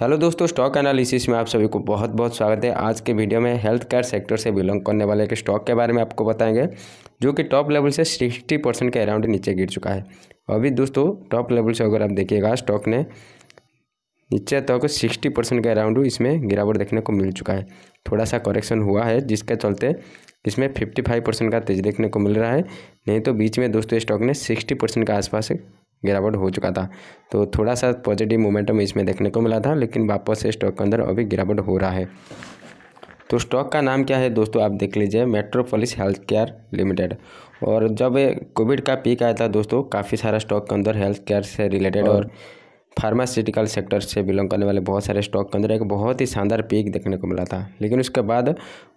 Hello दोस्तों stock analysis में आप सभी को बहुत बहुत स्वागत है आज के वीडियो में हेल्थ केयर सेक्टर से बिलोंग करने वाले एक स्टॉक के बारे में आपको बताएंगे जो कि टॉप लेवल से सिक्सटी परसेंट के अराउंड नीचे गिर चुका है अभी दोस्तों टॉप लेवल से अगर आप देखिएगा स्टॉक ने नीचे तक सिक्सटी परसेंट के अराउंड इसमें गिरावट देखने को मिल चुका है थोड़ा सा करेक्शन हुआ है जिसके चलते इसमें फिफ्टी फाइव परसेंट का तेज देखने को मिल रहा है नहीं तो बीच में दोस्तों स्टॉक ने सिक्सटी परसेंट के आसपास गिरावट हो चुका था तो थोड़ा सा पॉजिटिव मोमेंटम इसमें देखने को मिला था लेकिन वापस से स्टॉक के अंदर अभी गिरावट हो रहा है तो स्टॉक का नाम क्या है दोस्तों आप देख लीजिए मेट्रोपोलिस हेल्थ केयर लिमिटेड और जब कोविड का पीक आया था दोस्तों काफ़ी सारा स्टॉक के अंदर हेल्थ केयर से रिलेटेड और, और फार्मास्यूटिकल सेक्टर से बिलोंग करने वाले बहुत सारे स्टॉक के अंदर एक बहुत ही शानदार पीक देखने को मिला था लेकिन उसके बाद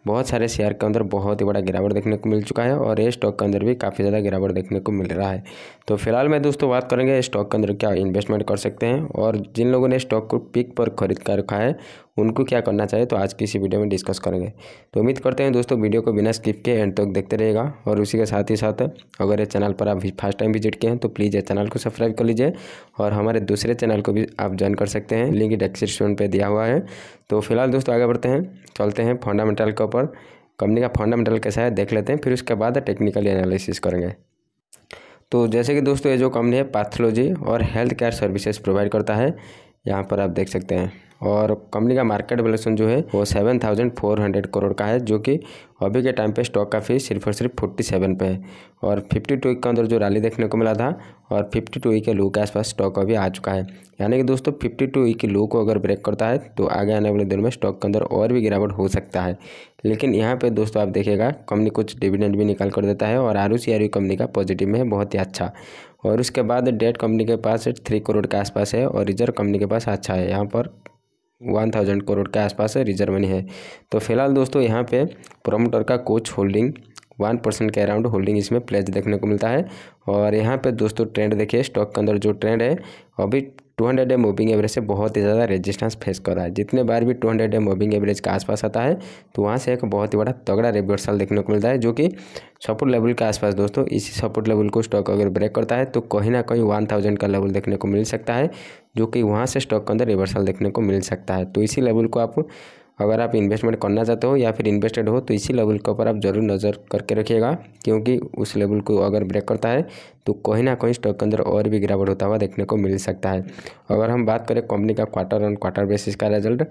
बहुत सारे शेयर के अंदर बहुत ही बड़ा गिरावट देखने को मिल चुका है और ये स्टॉक के अंदर भी काफ़ी ज़्यादा गिरावट देखने को मिल रहा है तो फिलहाल मैं दोस्तों बात करेंगे स्टॉक के अंदर क्या इन्वेस्टमेंट कर सकते हैं और जिन लोगों ने स्टॉक को पिक पर खरीद कर रखा है उनको क्या करना चाहिए तो आज की इसी वीडियो में डिस्कस करेंगे तो उम्मीद करते हैं दोस्तों वीडियो को बिना स्किप के एंड तक देखते रहेगा और उसी के साथ ही साथ अगर ये चैनल पर आप फर्स्ट टाइम विजिट किए हैं तो प्लीज़ ये चैनल को सब्सक्राइब कर लीजिए और हमारे दूसरे चैनल को भी आप ज्वाइन कर सकते हैं लिंक डेस्क्रिप्शन पर दिया हुआ है तो फिलहाल दोस्तों आगे बढ़ते हैं चलते हैं फंडामेंटल के ऊपर कंपनी का फंडामेंटल कैसा है देख लेते हैं फिर उसके बाद टेक्निकल एनालिसिस करेंगे तो जैसे कि दोस्तों ये जो कंपनी है पैथोलॉजी और हेल्थ केयर सर्विसेज प्रोवाइड करता है यहाँ पर आप देख सकते हैं और कंपनी का मार्केट वैल्यूशन जो है वो seven thousand four hundred crore का है जो कि अभी के टाइम पे स्टॉक का फीस सिर्फ और सिर्फ फोर्टी सेवन पे है और फिफ्टी टू के अंदर जो रैली देखने को मिला था और फिफ्टी टू e के लू के आसपास स्टॉक अभी आ चुका है यानी कि दोस्तों फिफ्टी टू के लू को अगर ब्रेक करता है तो आगे आने वाले दिनों में स्टॉक के अंदर और भी गिरावट हो सकता है लेकिन यहाँ पर दोस्तों आप देखिएगा कंपनी कुछ डिविडेंड भी निकाल कर देता है और आर ओ कंपनी का पॉजिटिव में है बहुत ही अच्छा और उसके बाद डेट कंपनी के पास थ्री करोड़ के आसपास है और रिजर्व कंपनी के पास अच्छा है यहाँ पर वन थाउजेंड करोड़ के आसपास रिजर्व मनी है तो फिलहाल दोस्तों यहाँ पे प्रोमोटर का कोच होल्डिंग वन परसेंट के अराउंड होल्डिंग इसमें प्लेज देखने को मिलता है और यहाँ पे दोस्तों ट्रेंड देखिए स्टॉक के अंदर जो ट्रेंड है अभी two hundred day moving average से बहुत ही ज़्यादा रेजिस्टेंस फेस कर रहा है जितने बार भी two hundred day moving average के आसपास आता है तो वहाँ से एक बहुत ही बड़ा तगड़ा रिवर्सल देखने को मिलता है जो कि सपोर्ट लेवल के आसपास दोस्तों इसी सपोर्ट लेवल को स्टॉक अगर ब्रेक करता है तो कहीं ना कहीं वन थाउजेंड का लेवल देखने को मिल सकता है जो कि वहाँ से स्टॉक के अंदर रिवर्सल देखने को मिल सकता है तो इसी लेवल को आप अगर आप इन्वेस्टमेंट करना चाहते हो या फिर इन्वेस्टेड हो तो इसी लेवल के ऊपर आप ज़रूर नज़र करके रखिएगा क्योंकि उस लेवल को अगर ब्रेक करता है तो कहीं ना कहीं स्टॉक के अंदर और भी गिरावट होता हुआ देखने को मिल सकता है अगर हम बात करें कंपनी का क्वार्टर ऑन क्वार्टर बेसिस का रिजल्ट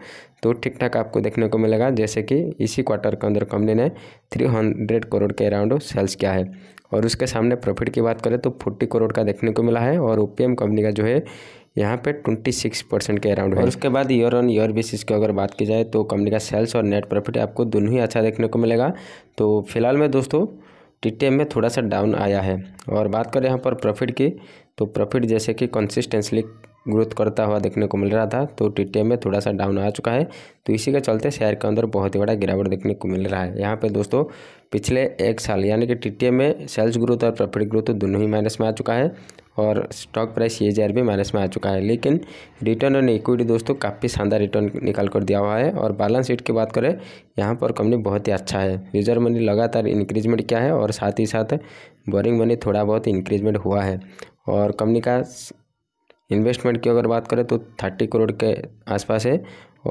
तो ठीक ठाक आपको देखने को मिलेगा जैसे कि इसी क्वार्टर के अंदर कंपनी ने थ्री हंड्रेड करोड़ के अराउंड सेल्स किया है और उसके सामने प्रॉफिट की बात करें तो फोर्टी करोड़ का देखने को मिला है और ओ कंपनी का जो है यहाँ पे 26 परसेंट के अराउंड है और उसके बाद ईयर ऑन ईयर बेसिस की अगर बात की जाए तो कंपनी का सेल्स और नेट प्रॉफिट आपको दोनों ही अच्छा देखने को मिलेगा तो फिलहाल में दोस्तों एम में थोड़ा सा डाउन आया है और बात करें यहाँ पर प्रॉफिट की तो प्रॉफिट जैसे कि कंसिस्टेंसली ग्रोथ करता हुआ देखने को मिल रहा था तो एम में थोड़ा सा डाउन आ चुका है तो इसी के चलते शेयर के अंदर बहुत ही बड़ा गिरावट देखने को मिल रहा है यहाँ पे दोस्तों पिछले एक साल यानी कि एम में सेल्स ग्रोथ और प्रॉफिट ग्रोथ दोनों ही माइनस में आ चुका है और स्टॉक प्राइस ये जे माइनस में आ चुका है लेकिन रिटर्न ऑन इक्विटी दोस्तों काफ़ी शानदार रिटर्न निकाल कर दिया हुआ है और बैलेंस शीट की बात करें यहाँ पर कंपनी बहुत ही अच्छा है रिजर्व मनी लगातार इंक्रीजमेंट किया है और साथ ही साथ बोरिंग मनी थोड़ा बहुत इंक्रीजमेंट हुआ है और कंपनी का इन्वेस्टमेंट की अगर बात करें तो थर्टी करोड़ के आसपास है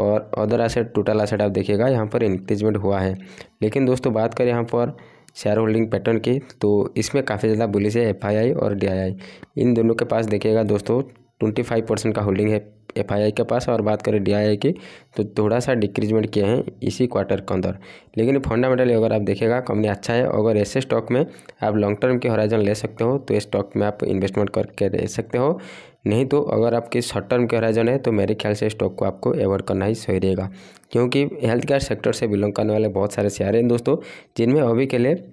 और अदर एसेट टोटल एसेट आप देखिएगा यहाँ पर इंक्रीजमेंट हुआ है लेकिन दोस्तों बात करें यहाँ पर शेयर होल्डिंग पैटर्न की तो इसमें काफ़ी ज़्यादा बुलिस है एफ और डी इन दोनों के पास देखिएगा दोस्तों ट्वेंटी फाइव परसेंट का होल्डिंग है एफ के पास और बात करें डी की तो थोड़ा सा डिक्रीजमेंट किए हैं इसी क्वार्टर के अंदर लेकिन फंडामेंटली अगर आप देखेगा कंपनी अच्छा है अगर ऐसे स्टॉक में आप लॉन्ग टर्म के हॉराइजन ले सकते हो तो इस स्टॉक में आप इन्वेस्टमेंट करके रह सकते हो नहीं तो अगर आपके शॉर्ट टर्म के हराइजन है तो मेरे ख्याल से स्टॉक को आपको एवॉर्ड करना ही सही रहेगा क्योंकि हेल्थ केयर सेक्टर से बिलोंग करने वाले बहुत सारे शेयर हैं दोस्तों जिनमें अभी के लिए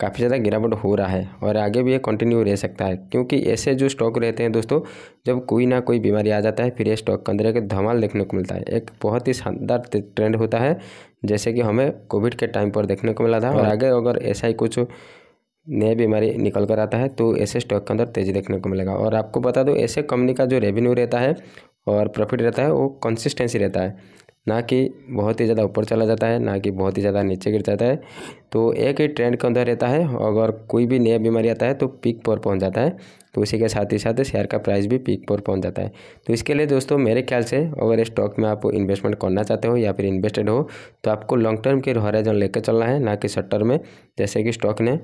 काफ़ी ज़्यादा गिरावट हो रहा है और आगे भी ये कंटिन्यू रह सकता है क्योंकि ऐसे जो स्टॉक रहते हैं दोस्तों जब कोई ना कोई बीमारी आ जाता है फिर ये स्टॉक के अंदर एक धमाल देखने को मिलता है एक बहुत ही शानदार ट्रेंड होता है जैसे कि हमें कोविड के टाइम पर देखने को मिला था और हाँ। आगे अगर ऐसा ही कुछ नया बीमारी निकल कर आता है तो ऐसे स्टॉक के अंदर तेज़ी देखने को मिलेगा और आपको बता दो ऐसे कंपनी का जो रेवेन्यू रहता है और प्रॉफिट रहता है वो कंसिस्टेंसी रहता है ना कि बहुत ही ज़्यादा ऊपर चला जाता है ना कि बहुत ही ज़्यादा नीचे गिर जाता है तो एक ही ट्रेंड के अंदर रहता है अगर कोई भी नया बीमारी आता है तो पीक पर पहुंच जाता है तो उसी के साथ ही साथ शेयर का प्राइस भी पीक पर पहुंच जाता है तो इसके लिए दोस्तों मेरे ख्याल से अगर स्टॉक में आप इन्वेस्टमेंट करना चाहते हो या फिर इन्वेस्टेड हो तो आपको लॉन्ग टर्म के हॉराइजन लेकर चलना है ना कि शॉर्ट टर्म में जैसे कि स्टॉक ने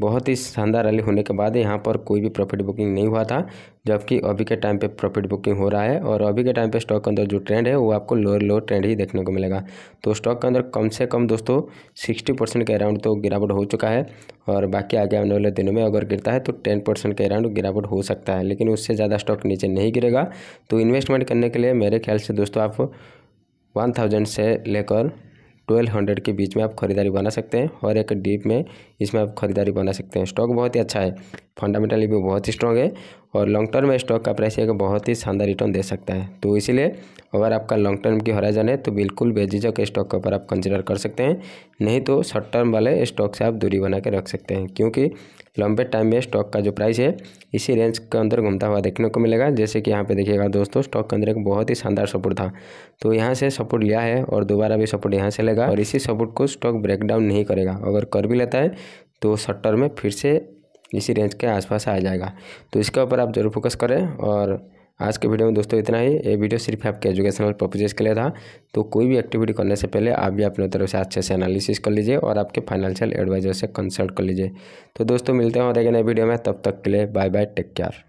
बहुत ही शानदार रैली होने के बाद यहाँ पर कोई भी प्रॉफिट बुकिंग नहीं हुआ था जबकि अभी के टाइम पे प्रॉफिट बुकिंग हो रहा है और अभी के टाइम पे स्टॉक के अंदर जो ट्रेंड है वो आपको लोअर लोअर ट्रेंड ही देखने को मिलेगा तो स्टॉक के अंदर कम से कम दोस्तों सिक्सटी परसेंट के अराउंड तो गिरावट हो चुका है और बाकी आगे आने वाले दिनों में अगर गिरता है तो टेन परसेंट के अराउंड गिरावट हो सकता है लेकिन उससे ज़्यादा स्टॉक नीचे नहीं गिरेगा तो इन्वेस्टमेंट करने के लिए मेरे ख्याल से दोस्तों आप वन थाउजेंड से लेकर ट्वेल्व हंड्रेड के बीच में आप खरीदारी बना सकते हैं और एक डीप में इसमें आप खरीदारी बना सकते हैं स्टॉक बहुत ही अच्छा है फंडामेंटली भी बहुत ही स्ट्रॉन्ग है और लॉन्ग टर्म में स्टॉक का प्राइस एक बहुत ही शानदार रिटर्न दे सकता है तो इसलिए अगर आपका लॉन्ग टर्म की हॉराइजन है तो बिल्कुल बेजिजक स्टॉक के ऊपर आप कंसिडर कर सकते हैं नहीं तो शॉर्ट टर्म वाले स्टॉक से आप दूरी बना के रख सकते हैं क्योंकि लंबे टाइम में स्टॉक का जो प्राइस है इसी रेंज के अंदर घूमता हुआ देखने को मिलेगा जैसे कि यहाँ पे देखिएगा दोस्तों स्टॉक के अंदर एक बहुत ही शानदार सपोर्ट था तो यहाँ से सपोर्ट लिया है और दोबारा भी सपोर्ट यहाँ से लेगा और इसी सपोर्ट को स्टॉक ब्रेकडाउन नहीं करेगा अगर कर भी लेता है तो शॉर्ट टर्म में फिर से इसी रेंज के आसपास आ जाएगा तो इसके ऊपर आप जरूर फोकस करें और आज के वीडियो में दोस्तों इतना ही ये वीडियो सिर्फ आपके एजुकेशनल पर्पजेज़ के लिए था तो कोई भी एक्टिविटी करने से पहले आप भी अपने तरफ से अच्छे से एनालिसिस कर लीजिए और आपके फाइनेंशियल एडवाइजर से कंसल्ट कर लीजिए तो दोस्तों मिलते हैं और एक नए वीडियो में तब तक के लिए बाय बाय टेक केयर